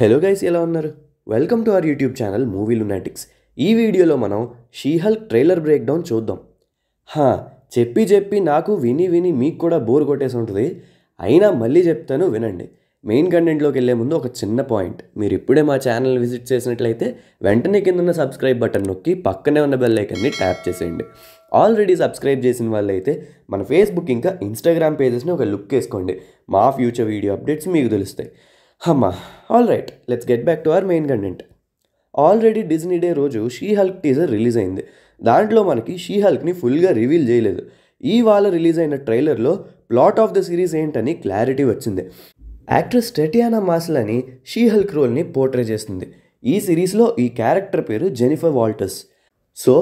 hello guys ఎలా ఉన్నారు welcome to our YouTube channel Movie Lunatics ఈ వీడియోలో మనం షీహల్ ట్రైలర్ బ్రేక్ డౌన్ చూద్దాం హా చెప్పి చెప్పి నాకు విని విని మీకు కూడా బోర్ కొట్టేసి ఉంటుంది అయినా మళ్ళీ చెప్తాను వినండి మెయిన్ కంటెంట్లోకి వెళ్ళే ముందు ఒక చిన్న పాయింట్ మీరు ఇప్పుడే మా ఛానల్ విజిట్ చేసినట్లయితే వెంటనే కింద ఉన్న సబ్స్క్రైబ్ బటన్ నొక్కి పక్కనే ఉన్న బెల్ ఐకన్ని ట్యాప్ చేసేయండి ఆల్రెడీ సబ్స్క్రైబ్ చేసిన వాళ్ళైతే మన ఫేస్బుక్ ఇంకా ఇన్స్టాగ్రామ్ పేజెస్ని ఒక లుక్ వేసుకోండి మా ఫ్యూచర్ వీడియో అప్డేట్స్ మీకు తెలుస్తాయి అమ్మా all right let's get back to our main content already Disney day రోజు షీ హల్క్ టీజర్ రిలీజ్ అయింది దాంట్లో మనకి షీ హల్క్ని ఫుల్గా రివీల్ చేయలేదు ఇవాళ రిలీజ్ అయిన ట్రైలర్లో ప్లాట్ ఆఫ్ ద సిరీస్ ఏంటని క్లారిటీ వచ్చింది యాక్ట్రెస్ టెటియానా మాసల్ అని షీ హల్క్ రోల్ని పోర్ట్రే చేస్తుంది ఈ సిరీస్లో ఈ క్యారెక్టర్ పేరు Jennifer Walters so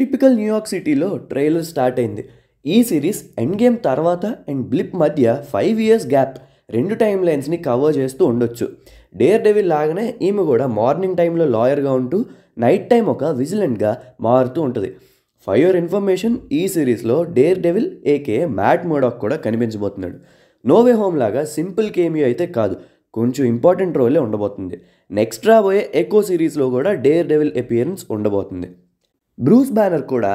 typical New York సిటీలో ట్రైలర్ స్టార్ట్ అయింది ఈ సిరీస్ ఎండ్ గేమ్ తర్వాత అండ్ బ్లిప్ మధ్య ఫైవ్ ఇయర్స్ గ్యాప్ రెండు టైం లైన్స్ని కవర్ చేస్తూ ఉండొచ్చు డేర్ డెవిల్ లాగానే ఈమె కూడా మార్నింగ్ టైంలో లాయర్గా ఉంటూ నైట్ టైం ఒక విజిలెంట్గా మారుతూ ఉంటుంది ఫర్ ఇన్ఫర్మేషన్ ఈ సిరీస్లో Daredevil aka Matt Murdock కూడా కనిపించబోతున్నాడు నోవే హోమ్ లాగా సింపుల్ కేమియో అయితే కాదు కొంచెం ఇంపార్టెంట్ రోలే ఉండబోతుంది నెక్స్ట్ రాబోయే ఎకో సిరీస్లో కూడా డేర్ డెవిల్ అపియరెన్స్ ఉండబోతుంది బ్రూస్ బ్యానర్ కూడా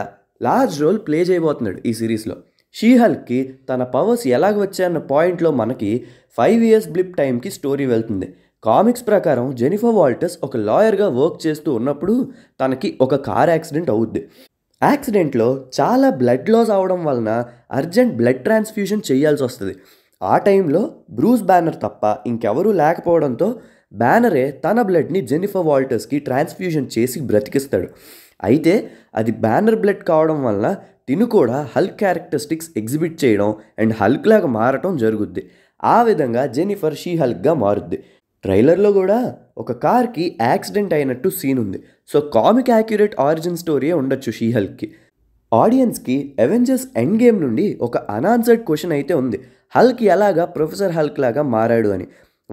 లార్జ్ రోల్ ప్లే చేయబోతున్నాడు ఈ సిరీస్లో షీహల్క్కి తన పవర్స్ ఎలాగ వచ్చాయన్న పాయింట్లో మనకి ఫైవ్ ఇయర్స్ బ్లిప్ టైంకి స్టోరీ వెళ్తుంది కామిక్స్ ప్రకారం జెనిఫర్ వాల్టర్స్ ఒక లాయర్గా వర్క్ చేస్తూ ఉన్నప్పుడు తనకి ఒక కార్ యాక్సిడెంట్ అవుద్ది యాక్సిడెంట్లో చాలా బ్లడ్ లాస్ అవడం వలన అర్జెంట్ బ్లడ్ ట్రాన్స్ఫ్యూషన్ చేయాల్సి వస్తుంది ఆ టైంలో బ్రూస్ బ్యానర్ తప్ప ఇంకెవరూ లేకపోవడంతో బ్యానరే తన బ్లడ్ని జెనిఫర్ వాల్టర్స్కి ట్రాన్స్ఫ్యూషన్ చేసి బ్రతికిస్తాడు అయితే అది బ్యానర్ బ్లడ్ కావడం వలన తిను కూడా హల్క్ క్యారెక్టరిస్టిక్స్ ఎగ్జిబిట్ చేయడం అండ్ హల్క్ లాగా మారటం జరుగుద్ది ఆ విధంగా జెనిఫర్ షీ హల్క్గా మారుద్ది ట్రైలర్లో కూడా ఒక కార్కి యాక్సిడెంట్ అయినట్టు సీన్ ఉంది సో కామిక్ యాక్యురేట్ ఆరిజిన్ స్టోరీయే ఉండొచ్చు షీ హల్క్కి ఆడియన్స్కి ఎవెంజర్స్ ఎండ్ గేమ్ నుండి ఒక అన్ఆన్సర్డ్ క్వశ్చన్ అయితే ఉంది హల్క్ ఎలాగా ప్రొఫెసర్ హల్క్ లాగా మారాడు అని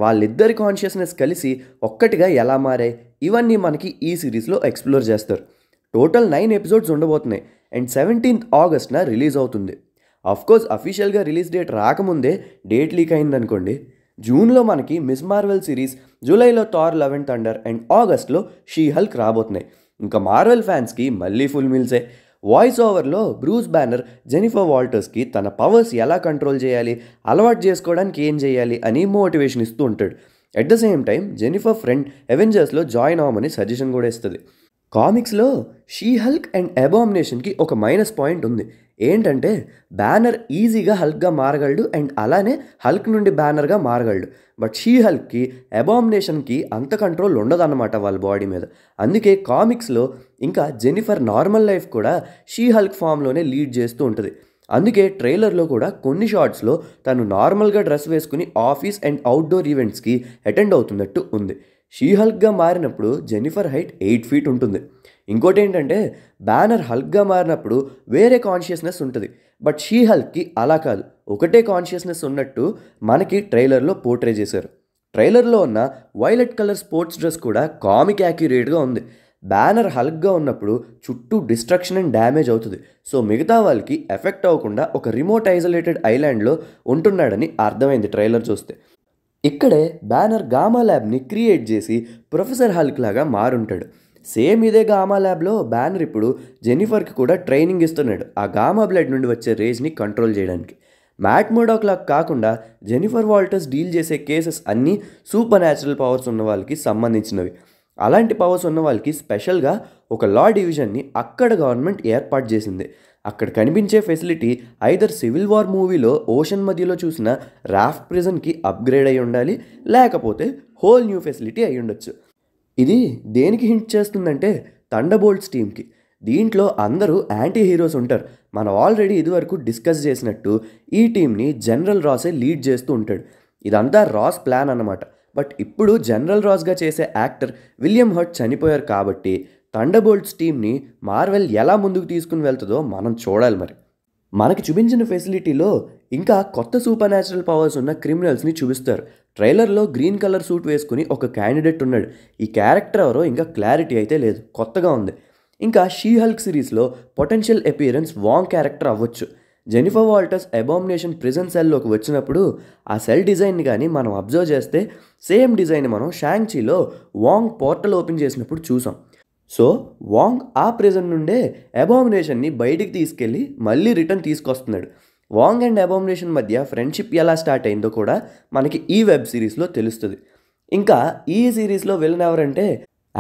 వాళ్ళిద్దరి కాన్షియస్నెస్ కలిసి ఒక్కటిగా ఎలా మారాయి ఇవన్నీ మనకి ఈ సిరీస్లో ఎక్స్ప్లోర్ చేస్తారు టోటల్ నైన్ ఎపిసోడ్స్ ఉండబోతున్నాయి అండ్ సెవెంటీన్త్ ఆగస్ట్న రిలీజ్ అవుతుంది అఫ్కోర్స్ అఫీషియల్గా రిలీజ్ డేట్ రాకముందే డేట్ లీక్ అయిందనుకోండి జూన్లో మనకి మిస్ మార్వెల్ సిరీస్ జూలైలో థార్ లెవెన్ థండర్ అండ్ ఆగస్ట్లో షీ హల్క్ రాబోతున్నాయి ఇంకా మార్వెల్ ఫ్యాన్స్కి మళ్ళీ ఫుల్ మిల్సే వాయిస్ ఓవర్లో బ్రూస్ బ్యానర్ జెనిఫర్ వాల్టర్స్కి తన పవర్స్ ఎలా కంట్రోల్ చేయాలి అలవాటు చేసుకోవడానికి ఏం చేయాలి అని మోటివేషన్ ఇస్తూ ఉంటాడు at the same time Jennifer friend ఎవెంజర్స్లో జాయిన్ అవ్వమని సజెషన్ కూడా ఇస్తుంది కామిక్స్లో షీ హల్క్ అండ్ అబామినేషన్కి ఒక మైనస్ పాయింట్ ఉంది ఏంటంటే బ్యానర్ ఈజీగా హల్క్గా మారగలడు అండ్ అలానే హల్క్ నుండి బ్యానర్గా మారగలడు బట్ షీ హల్క్కి అబామినేషన్కి అంత కంట్రోల్ ఉండదన్నమాట వాళ్ళ బాడీ మీద అందుకే కామిక్స్లో ఇంకా జెనిఫర్ నార్మల్ లైఫ్ కూడా షీ హల్క్ ఫామ్లోనే లీడ్ చేస్తూ ఉంటుంది అందుకే ట్రైలర్లో కూడా కొన్ని షార్ట్స్లో తను నార్మల్గా డ్రెస్ వేసుకుని ఆఫీస్ అండ్ అవుట్డోర్ ఈవెంట్స్కి అటెండ్ అవుతున్నట్టు ఉంది షీ హల్క్గా మారినప్పుడు జెనిఫర్ హైట్ ఎయిట్ ఫీట్ ఉంటుంది ఇంకోటి ఏంటంటే బ్యానర్ హల్క్గా మారినప్పుడు వేరే కాన్షియస్నెస్ ఉంటుంది బట్ షీ హల్క్కి అలా కాదు ఒకటే కాన్షియస్నెస్ ఉన్నట్టు మనకి ట్రైలర్లో పోర్ట్రే చేశారు ట్రైలర్లో ఉన్న వైలెట్ కలర్ స్పోర్ట్స్ డ్రెస్ కూడా కామిక్ యాక్యురేట్గా ఉంది బ్యానర్ హల్క్గా ఉన్నప్పుడు చుట్టూ డిస్ట్రక్షన్ అండ్ డ్యామేజ్ అవుతుంది సో మిగతా వాళ్ళకి ఎఫెక్ట్ అవ్వకుండా ఒక రిమోట్ ఐసోలేటెడ్ ఐలాండ్లో ఉంటున్నాడని అర్థమైంది ట్రైలర్ చూస్తే ఇక్కడే బ్యానర్ గామా ల్యాబ్ని క్రియేట్ చేసి ప్రొఫెసర్ హల్క్ లాగా మారుంటాడు సేమ్ ఇదే గామా ల్యాబ్లో బ్యానర్ ఇప్పుడు జెనిఫర్కి కూడా ట్రైనింగ్ ఇస్తున్నాడు ఆ గామా బ్లడ్ నుండి వచ్చే రేజ్ని కంట్రోల్ చేయడానికి మ్యాట్ మోడాక్ లాగా కాకుండా జెనిఫర్ వాల్టర్స్ డీల్ చేసే కేసెస్ అన్నీ సూపర్ న్యాచురల్ పవర్స్ ఉన్న వాళ్ళకి సంబంధించినవి అలాంటి పవర్స్ ఉన్న వాళ్ళకి స్పెషల్గా ఒక లా డివిజన్ని అక్కడ గవర్నమెంట్ ఏర్పాటు చేసింది అక్కడ కనిపించే ఫెసిలిటీ ఐదర్ సివిల్ వార్ మూవీలో ఓషన్ మధ్యలో చూసిన రాఫ్ట్ ప్రిజన్కి అప్గ్రేడ్ అయి ఉండాలి లేకపోతే హోల్ న్యూ ఫెసిలిటీ అయి ఉండొచ్చు ఇది దేనికి హింట్ చేస్తుందంటే తండబోల్ట్స్ టీమ్కి దీంట్లో అందరూ యాంటీ హీరోస్ ఉంటారు మనం ఆల్రెడీ ఇదివరకు డిస్కస్ చేసినట్టు ఈ టీంని జనరల్ రాసే లీడ్ చేస్తూ ఉంటాడు ఇదంతా రాస్ ప్లాన్ అనమాట బట్ ఇప్పుడు జనరల్ రాస్గా చేసే యాక్టర్ విలియం హర్ట్ చనిపోయారు కాబట్టి థండర్బోల్ట్స్ టీంని మార్వెల్ ఎలా ముందుకు తీసుకుని వెళ్తుందో మనం చూడాలి మరి మనకి చూపించిన ఫెసిలిటీలో ఇంకా కొత్త సూపర్ న్యాచురల్ పవర్స్ ఉన్న క్రిమినల్స్ని చూపిస్తారు ట్రైలర్లో గ్రీన్ కలర్ సూట్ వేసుకుని ఒక క్యాండిడేట్ ఉన్నాడు ఈ క్యారెక్టర్ ఎవరో ఇంకా క్లారిటీ అయితే లేదు కొత్తగా ఉంది ఇంకా షీ హల్క్ సిరీస్లో పొటెన్షియల్ అపియరెన్స్ వాంగ్ క్యారెక్టర్ అవ్వచ్చు జెనిఫర్ వాల్టర్స్ అబామినేషన్ ప్రిజెంట్ సెల్లోకి వచ్చినప్పుడు ఆ సెల్ డిజైన్ కానీ మనం అబ్జర్వ్ చేస్తే సేమ్ డిజైన్ మనం షాంగ్చీలో వాంగ్ పోర్టల్ ఓపెన్ చేసినప్పుడు చూసాం సో వాంగ్ ఆ ప్రిజన్ నుండే అబామినేషన్ని బయటికి తీసుకెళ్ళి మళ్ళీ రిటర్న్ తీసుకొస్తున్నాడు వాంగ్ అండ్ అబామినేషన్ మధ్య ఫ్రెండ్షిప్ ఎలా స్టార్ట్ అయిందో కూడా మనకి ఈ వెబ్ సిరీస్లో తెలుస్తుంది ఇంకా ఈ సిరీస్లో విలన్ ఎవరంటే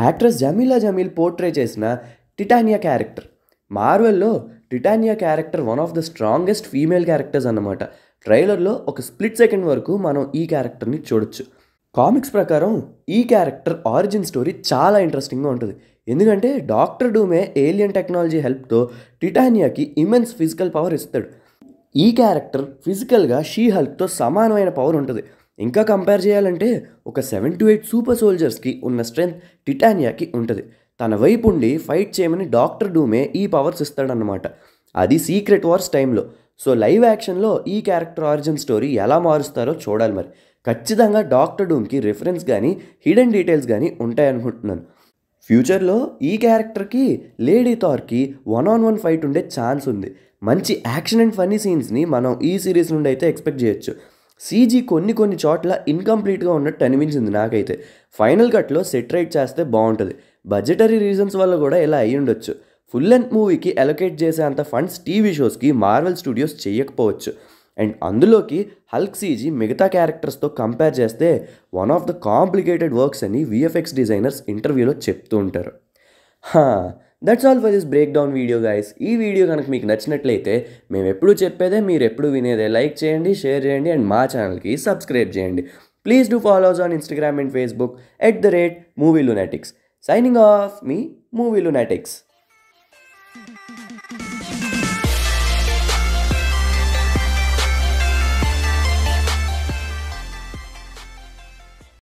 యాక్ట్రెస్ జమీలా జమీల్ పోర్ట్రే చేసిన టిటానియా క్యారెక్టర్ మార్వెల్లో Titania character one of the strongest female characters అన్నమాట ట్రైలర్లో ఒక స్ప్లిట్ సెకండ్ వరకు మనం ఈ క్యారెక్టర్ని చూడొచ్చు కామిక్స్ ప్రకారం ఈ క్యారెక్టర్ ఆరిజిన్ స్టోరీ చాలా ఇంట్రెస్టింగ్గా ఉంటుంది ఎందుకంటే డాక్టర్ డూమే ఏలియన్ టెక్నాలజీ హెల్ప్తో టిటానియాకి ఇమెన్స్ ఫిజికల్ పవర్ ఇస్తాడు ఈ క్యారెక్టర్ ఫిజికల్గా షీ హెల్ప్తో సమానమైన పవర్ ఉంటుంది ఇంకా కంపేర్ చేయాలంటే ఒక సెవెన్ టు ఎయిట్ సూపర్ సోల్జర్స్కి ఉన్న స్ట్రెంగ్త్ టిటానియాకి ఉంటుంది తన వైపు ఉండి ఫైట్ చేయమని డాక్టర్ డూమే ఈ పవర్స్ ఇస్తాడనమాట అది సీక్రెట్ వార్స్ టైంలో సో లైవ్ యాక్షన్లో ఈ క్యారెక్టర్ ఆరిజిన్ స్టోరీ ఎలా మారుస్తారో చూడాలి మరి ఖచ్చితంగా డాక్టర్ డూమ్కి రిఫరెన్స్ కానీ హిడెన్ డీటెయిల్స్ కానీ ఉంటాయనుకుంటున్నాను ఫ్యూచర్లో ఈ క్యారెక్టర్కి లేడీ థార్కి వన్ ఆన్ వన్ ఫైట్ ఉండే ఛాన్స్ ఉంది మంచి యాక్షన్ అండ్ ఫన్నీ సీన్స్ని మనం ఈ సిరీస్ నుండి అయితే ఎక్స్పెక్ట్ చేయొచ్చు సీజీ కొన్ని కొన్ని చోట్ల ఇన్కంప్లీట్గా ఉన్నట్టు అనిపించింది నాకైతే ఫైనల్ కట్లో సెట్ రైట్ చేస్తే బాగుంటుంది బడ్జెటరీ రీజన్స్ వల్ల కూడా ఇలా అయ్యి ఉండొచ్చు ఫుల్ లెంత్ మూవీకి అలొకేట్ చేసే అంత ఫండ్స్ టీవీ షోస్కి మార్వెల్ స్టూడియోస్ చేయకపోవచ్చు అండ్ అందులోకి హల్క్ సీజీ మిగతా క్యారెక్టర్స్తో కంపేర్ చేస్తే one of the complicated works అని విఎఫ్ఎక్స్ డిజైనర్స్ ఇంటర్వ్యూలో చెప్తూ ఉంటారు that's all for this breakdown video guys ఈ వీడియో కనుక మీకు నచ్చినట్లయితే మేము ఎప్పుడు చెప్పేదే మీరు ఎప్పుడు వినేదే లైక్ చేయండి షేర్ చేయండి అండ్ మా ఛానల్కి సబ్స్క్రైబ్ చేయండి please do follow us on Instagram and Facebook at the rate Movie Lunatics signing off మీ మూవీ లునాటిక్స్